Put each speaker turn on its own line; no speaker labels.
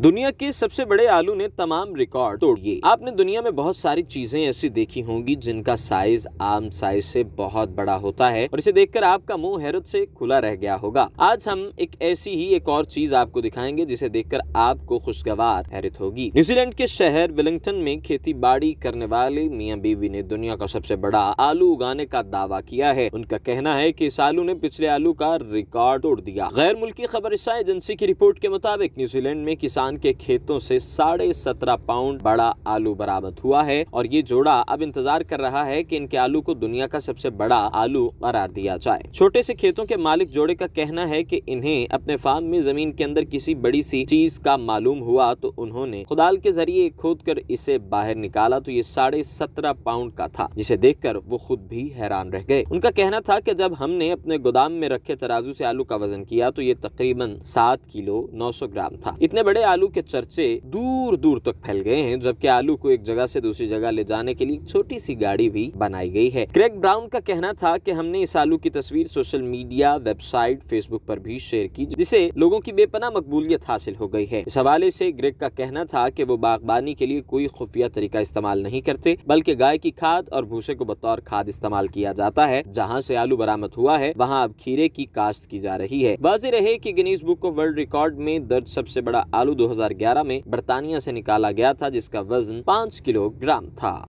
दुनिया के सबसे बड़े आलू ने तमाम रिकॉर्ड तोड़ दिए आपने दुनिया में बहुत सारी चीजें ऐसी देखी होंगी जिनका साइज आम साइज से बहुत बड़ा होता है और इसे देखकर आपका मुंह हैरत से खुला रह गया होगा आज हम एक ऐसी ही एक और चीज आपको दिखाएंगे जिसे देखकर आपको खुशगवार हैरत होगी न्यूजीलैंड के शहर वेलिंगटन में खेती बाड़ी करने वाले मियाँ बीवी ने दुनिया का सबसे बड़ा आलू उगाने का दावा किया है उनका कहना है की इस आलू ने पिछले आलू का रिकॉर्ड तोड़ दिया गैर मुल्की खबर एजेंसी की रिपोर्ट के मुताबिक न्यूजीलैंड में किसान किसान के खेतों से साढ़े सत्रह पाउंड बड़ा आलू बरामद हुआ है और ये जोड़ा अब इंतजार कर रहा है कि इनके आलू को दुनिया का सबसे बड़ा आलू करार दिया जाए छोटे से खेतों के मालिक जोड़े का कहना है कि इन्हें अपने फार्म में जमीन के अंदर किसी बड़ी सी चीज का मालूम हुआ तो उन्होंने खुदाल के जरिए खोद कर इसे बाहर निकाला तो ये साढ़े सत्रह पाउंड का था जिसे देख वो खुद भी हैरान रह गए उनका कहना था की जब हमने अपने गोदाम में रखे तराजू से आलू का वजन किया तो ये तकरीबन सात किलो नौ सौ ग्राम था इतने बड़े आलू आलू के चर्चे दूर दूर तक तो फैल गए हैं जबकि आलू को एक जगह से दूसरी जगह ले जाने के लिए छोटी सी गाड़ी भी बनाई गई है क्रेग ब्राउन का कहना था कि हमने इस आलू की तस्वीर सोशल मीडिया वेबसाइट फेसबुक पर भी शेयर की जिसे लोगों की बेपना मकबूलियत हासिल हो गई है इस हवाले से ग्रेग का कहना था कि वो बागबानी के लिए कोई खुफिया तरीका इस्तेमाल नहीं करते बल्कि गाय की खाद और भूसे को बतौर खाद इस्तेमाल किया जाता है जहाँ से आलू बरामद हुआ है वहाँ अब खीरे की काश्त की जा रही है वाजे रहे की Guinness book of world record में दर्ज सबसे बड़ा आलू 2011 में बरतानिया से निकाला गया था जिसका वजन 5 किलोग्राम था